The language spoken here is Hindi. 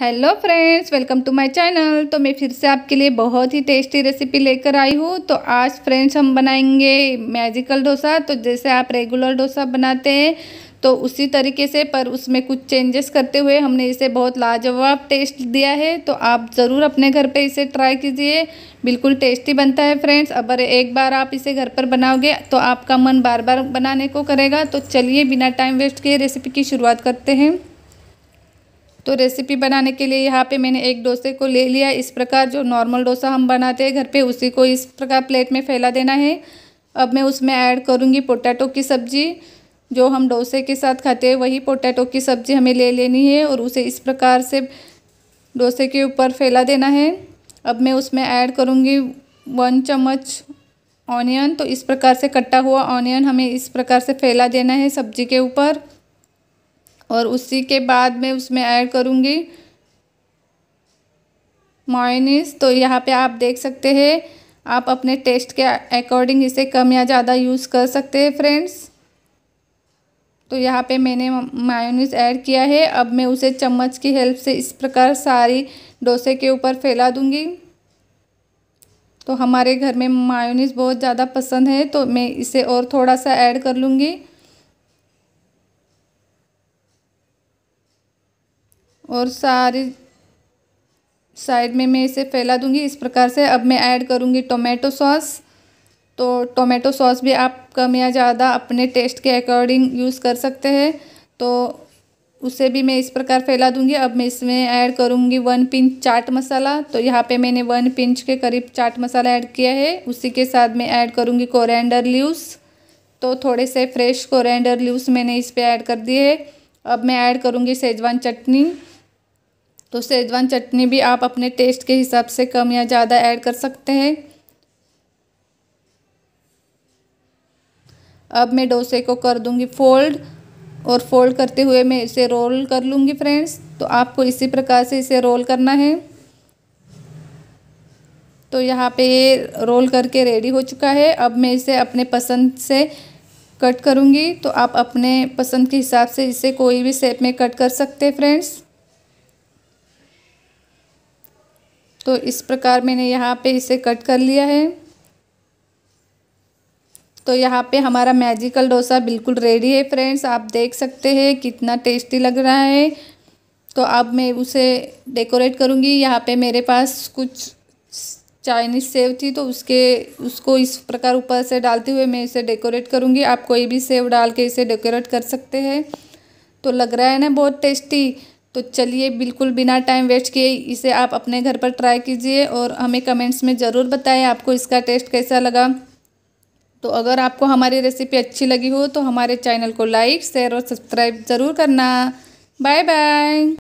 hello friends welcome to my channel तो मैं फिर से आपके लिए बहुत ही टेस्टी रेसिपी लेकर आई हूँ तो आज फ्रेंड्स हम बनाएंगे मैजिकल डोसा तो जैसे आप रेगुलर डोसा बनाते हैं तो उसी तरीके से पर उसमें कुछ चेंजेस करते हुए हमने इसे बहुत लाजवाब टेस्ट दिया है तो आप ज़रूर अपने घर पर इसे ट्राई कीजिए बिल्कुल टेस्टी बनता है फ्रेंड्स अगर एक बार आप इसे घर पर बनाओगे तो आपका मन बार बार बनाने को करेगा तो चलिए बिना टाइम वेस्ट किए रेसिपी की शुरुआत करते हैं तो रेसिपी बनाने के लिए यहाँ पे मैंने एक डोसे को ले लिया इस प्रकार जो नॉर्मल डोसा हम बनाते हैं घर पे उसी को इस प्रकार प्लेट में फैला देना है अब मैं उसमें ऐड करूँगी पोटैटो की सब्ज़ी जो हम डोसे के साथ खाते हैं वही पोटैटो की सब्ज़ी हमें ले लेनी है और उसे इस प्रकार से डोसे के ऊपर फैला देना है अब मैं उसमें ऐड करूँगी वन चम्मच ऑनियन तो इस प्रकार से कटा हुआ ऑनियन हमें इस प्रकार से फैला देना है सब्जी के ऊपर और उसी के बाद मैं उसमें ऐड करूँगी मोइनिस तो यहाँ पे आप देख सकते हैं आप अपने टेस्ट के अकॉर्डिंग इसे कम या ज़्यादा यूज़ कर सकते हैं फ्रेंड्स तो यहाँ पे मैंने मायोनीस ऐड किया है अब मैं उसे चम्मच की हेल्प से इस प्रकार सारी डोसे के ऊपर फैला दूँगी तो हमारे घर में मायोनीस बहुत ज़्यादा पसंद है तो मैं इसे और थोड़ा सा ऐड कर लूँगी और सारी साइड में मैं इसे फैला दूंगी इस प्रकार से अब मैं ऐड करूंगी टोमेटो सॉस तो टोमेटो सॉस भी आप कम या ज़्यादा अपने टेस्ट के अकॉर्डिंग यूज़ कर सकते हैं तो उसे भी मैं इस प्रकार फैला दूंगी अब मैं इसमें ऐड करूंगी वन पिंच चाट मसाला तो यहाँ पे मैंने वन पिंच के करीब चाट मसाला ऐड किया है उसी के साथ मैं ऐड करूँगी कोरेंडर लीव्स तो थोड़े से फ्रेश कोरेंडर लीव्स मैंने इस पर ऐड कर दिए है अब मैं ऐड करूँगी सेजवान चटनी तो सेजवान चटनी भी आप अपने टेस्ट के हिसाब से कम या ज़्यादा ऐड कर सकते हैं अब मैं डोसे को कर दूंगी फोल्ड और फोल्ड करते हुए मैं इसे रोल कर लूँगी फ्रेंड्स तो आपको इसी प्रकार से इसे रोल करना है तो यहाँ पे ये रोल करके रेडी हो चुका है अब मैं इसे अपने पसंद से कट करूँगी तो आप अपने पसंद के हिसाब से इसे कोई भी शेप में कट कर सकते हैं फ्रेंड्स तो इस प्रकार मैंने यहाँ पे इसे कट कर लिया है तो यहाँ पे हमारा मैजिकल डोसा बिल्कुल रेडी है फ्रेंड्स आप देख सकते हैं कितना टेस्टी लग रहा है तो अब मैं उसे डेकोरेट करूँगी यहाँ पे मेरे पास कुछ चाइनीज़ सेव थी तो उसके उसको इस प्रकार ऊपर से डालते हुए मैं इसे डेकोरेट करूँगी आप कोई भी सेव डाल के इसे डेकोरेट कर सकते हैं तो लग रहा है ना बहुत टेस्टी तो चलिए बिल्कुल बिना टाइम वेस्ट किए इसे आप अपने घर पर ट्राई कीजिए और हमें कमेंट्स में ज़रूर बताएं आपको इसका टेस्ट कैसा लगा तो अगर आपको हमारी रेसिपी अच्छी लगी हो तो हमारे चैनल को लाइक शेयर और सब्सक्राइब ज़रूर करना बाय बाय